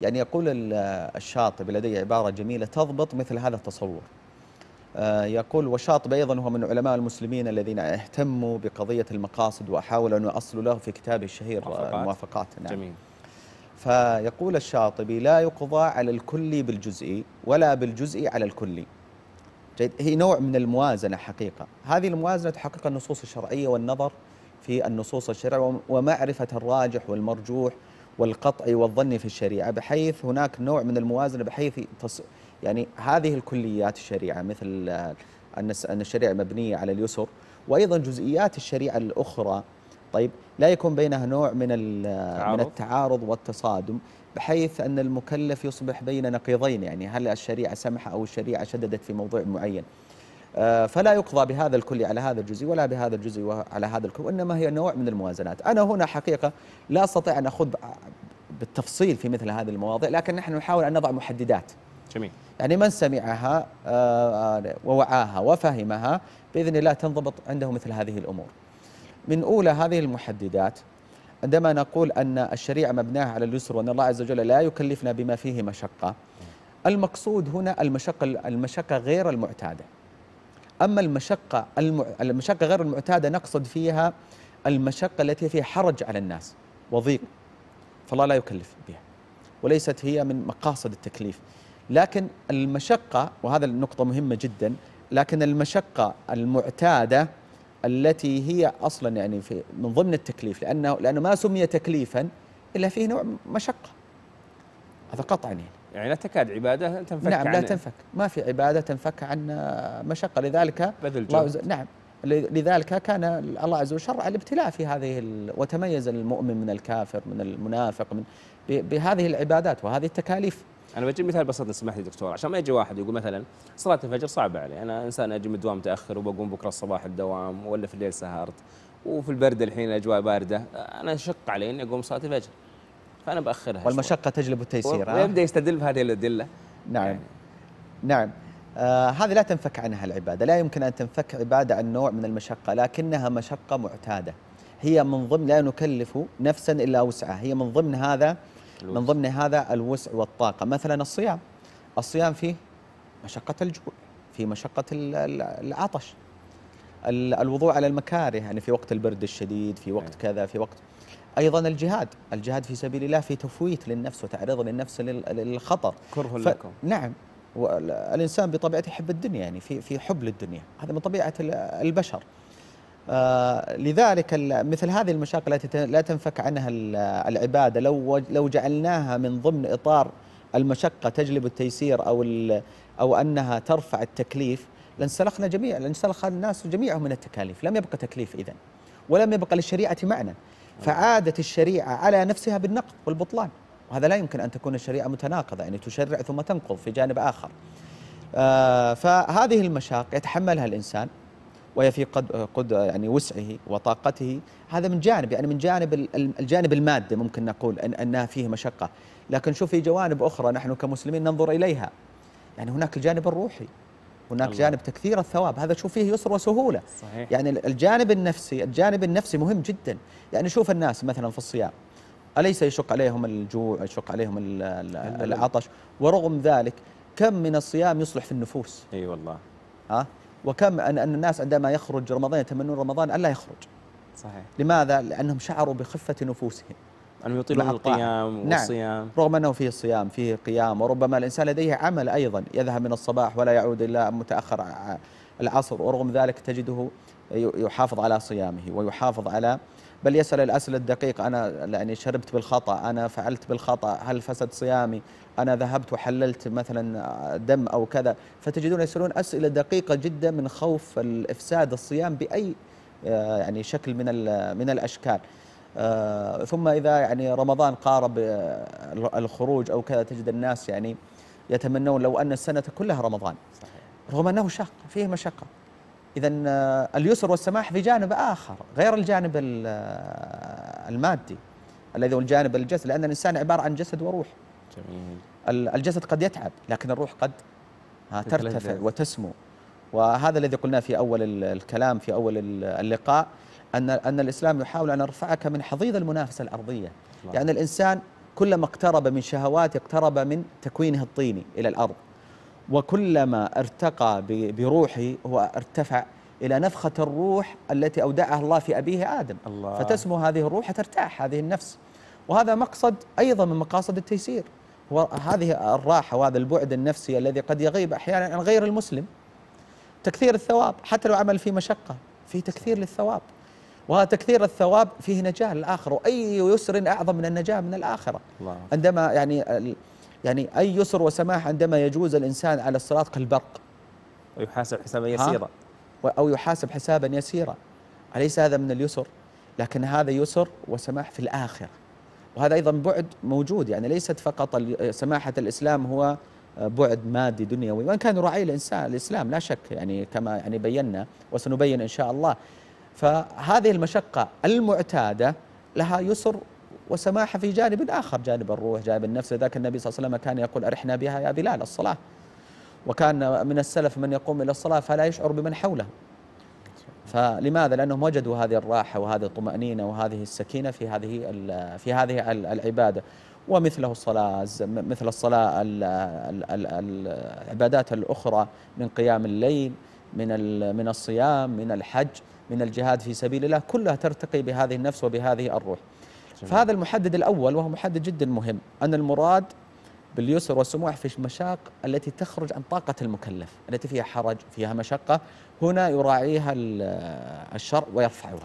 يعني يقول الشاطبي لدي عبارة جميلة تضبط مثل هذا التصور آه، يقول وشاطب أيضا هو من علماء المسلمين الذين اهتموا بقضية المقاصد وأحاول أن أصل له في كتابه الشهير آه، موافقات. الموافقات نعم. جميل فيقول الشاطبي لا يقضى على الكلي بالجزئي ولا بالجزئي على الكلي جيد هي نوع من الموازنة حقيقة هذه الموازنة تحقق النصوص الشرعية والنظر في النصوص الشرعية ومعرفة الراجح والمرجوح والقطعي والظني في الشريعة بحيث هناك نوع من الموازنة بحيث يعني هذه الكليات الشريعة مثل آه، أن الشريعة مبنية على اليسر وأيضا جزئيات الشريعة الأخرى طيب لا يكون بينها نوع من آه، من التعارض والتصادم بحيث ان المكلف يصبح بين نقيضين يعني هل الشريعه سمحه او الشريعه شددت في موضوع معين آه، فلا يقضى بهذا الكل على هذا الجزء ولا بهذا الجزء وعلى هذا الكل وإنما هي نوع من الموازنات أنا هنا حقيقة لا أستطيع أن أخذ بالتفصيل في مثل هذه المواضيع لكن نحن نحاول أن نضع محددات جميل يعني من سمعها آه، ووعاها وفهمها بإذن الله تنضبط عنده مثل هذه الأمور من أولى هذه المحددات عندما نقول أن الشريعة مبناها على اليسر وأن الله عز وجل لا يكلفنا بما فيه مشقة المقصود هنا المشقة المشقة غير المعتادة أما المشقة المشقة غير المعتادة نقصد فيها المشقة التي فيها حرج على الناس وضيق فالله لا يكلف بها وليست هي من مقاصد التكليف لكن المشقة وهذا النقطة مهمة جدا لكن المشقة المعتادة التي هي اصلا يعني في من ضمن التكليف لانه لانه ما سمي تكليفا الا فيه نوع مشقه هذا قطعا يعني يعني لا تكاد عبادة تنفك نعم لا تنفك ما في عبادة تنفك عن مشقة لذلك بذل جهد نعم لذلك كان الله عز وجل شرع الابتلاء في هذه وتميز المؤمن من الكافر من المنافق من بهذه العبادات وهذه التكاليف انا بجيب مثال بسيط اسمح لي دكتور عشان ما يجي واحد يقول مثلا صلاه الفجر صعبه علي انا انسان اجي من الدوام متاخر وبقوم بكره الصباح الدوام ولا في الليل سهرت وفي البرد الحين الاجواء بارده انا شق علي اني اقوم صلاه الفجر فانا باخرها والمشقه تجلب التيسير ويبدا يستدل بهذه الادله نعم يعني. نعم آه هذه لا تنفك عنها العباده لا يمكن ان تنفك عباده عن نوع من المشقه لكنها مشقه معتاده هي من ضمن لا نكلف نفسا الا وسعها هي من ضمن هذا الوسع. من ضمن هذا الوسع والطاقه مثلا الصيام الصيام فيه مشقه الجوع في مشقه العطش الوضوء على المكاره يعني في وقت البرد الشديد في وقت نعم. كذا في وقت ايضا الجهاد، الجهاد في سبيل الله في تفويت للنفس وتعريض للنفس للخطر كره ف... لكم نعم الانسان بطبيعته يحب الدنيا يعني في في حب للدنيا، هذا من طبيعه البشر. آه لذلك مثل هذه المشاكل التي لا تنفك عنها العباده لو لو جعلناها من ضمن اطار المشقه تجلب التيسير او او انها ترفع التكليف لانسلخنا جميع لانسلخ الناس جميعهم من التكاليف، لم يبقى تكليف اذا ولم يبقى للشريعه معنى. فعادت الشريعة على نفسها بالنقض والبطلان وهذا لا يمكن أن تكون الشريعة متناقضة يعني تشرع ثم تنقض في جانب آخر آه، فهذه المشاق يتحملها الإنسان وهي في قد, قد يعني وسعه وطاقته هذا من جانب يعني من جانب الجانب المادي ممكن نقول أن أنها فيه مشقة لكن شوف في جوانب أخرى نحن كمسلمين ننظر إليها يعني هناك الجانب الروحي هناك الله. جانب تكثير الثواب هذا شوف فيه يسر وسهولة صحيح. يعني الجانب النفسي الجانب النفسي مهم جدا يعني شوف الناس مثلا في الصيام أليس يشق عليهم الجوع يشق عليهم العطش ورغم ذلك كم من الصيام يصلح في النفوس اي أيوة والله ها وكم أن, أن الناس عندما يخرج رمضان يتمنون رمضان ألا يخرج صحيح لماذا؟ لأنهم شعروا بخفة نفوسهم أن يطيل القيام نعم. والصيام رغم أنه فيه صيام فيه قيام وربما الإنسان لديه عمل أيضا يذهب من الصباح ولا يعود إلا متأخر العصر ورغم ذلك تجده يحافظ على صيامه ويحافظ على بل يسأل الأسئلة الدقيق أنا يعني شربت بالخطأ أنا فعلت بالخطأ هل فسد صيامي أنا ذهبت وحللت مثلا دم أو كذا فتجدون يسألون أسئلة دقيقة جدا من خوف الإفساد الصيام بأي آه، يعني شكل من من الأشكال آه، ثم إذا يعني رمضان قارب آه، الخروج أو كذا تجد الناس يعني يتمنون لو أن السنة كلها رمضان صحيح. رغم أنه شاق فيه مشقة إذا آه، اليسر والسماح في جانب آخر غير الجانب المادي الذي هو الجانب الجسد لأن الإنسان عبارة عن جسد وروح جميل. الجسد قد يتعب لكن الروح قد ترتفع وتسمو وهذا الذي قلناه في أول الكلام في أول اللقاء أن أن الإسلام يحاول أن يرفعك من حضيض المنافسة الأرضية لأن يعني الإنسان كلما اقترب من شهوات اقترب من تكوينه الطيني إلى الأرض وكلما ارتقى بروحه هو ارتفع إلى نفخة الروح التي أودعها الله في أبيه آدم الله فتسمو هذه الروح ترتاح هذه النفس وهذا مقصد أيضا من مقاصد التيسير هو هذه الراحة وهذا البعد النفسي الذي قد يغيب أحيانا عن غير المسلم تكثير الثواب حتى لو عمل في مشقة فيه تكثير للثواب وتكثير الثواب فيه نجاة للآخر وأي يسر أعظم من النجاة من الآخرة الله. عندما يعني يعني أي يسر وسماح عندما يجوز الإنسان على الصراط كالبرق ويحاسب حسابا يسيرا أو يحاسب حسابا يسيرا أليس هذا من اليسر لكن هذا يسر وسماح في الآخرة وهذا أيضا بعد موجود يعني ليست فقط سماحة الإسلام هو بعد مادي دنيوي وان كان راعي الانسان الاسلام لا شك يعني كما يعني بينا وسنبين ان شاء الله فهذه المشقه المعتاده لها يسر وسماحه في جانب اخر جانب الروح جانب النفس لذلك النبي صلى الله عليه وسلم كان يقول ارحنا بها يا بلال الصلاه وكان من السلف من يقوم الى الصلاه فلا يشعر بمن حوله فلماذا لانهم وجدوا هذه الراحه وهذه الطمانينه وهذه السكينه في هذه في هذه العباده ومثله الصلاة مثل الصلاة العبادات الأخرى من قيام الليل من من الصيام من الحج من الجهاد في سبيل الله كلها ترتقي بهذه النفس وبهذه الروح جميل. فهذا المحدد الأول وهو محدد جدا مهم أن المراد باليسر والسموح في المشاق التي تخرج عن طاقة المكلف التي فيها حرج فيها مشقة هنا يراعيها الشرع ويرفعها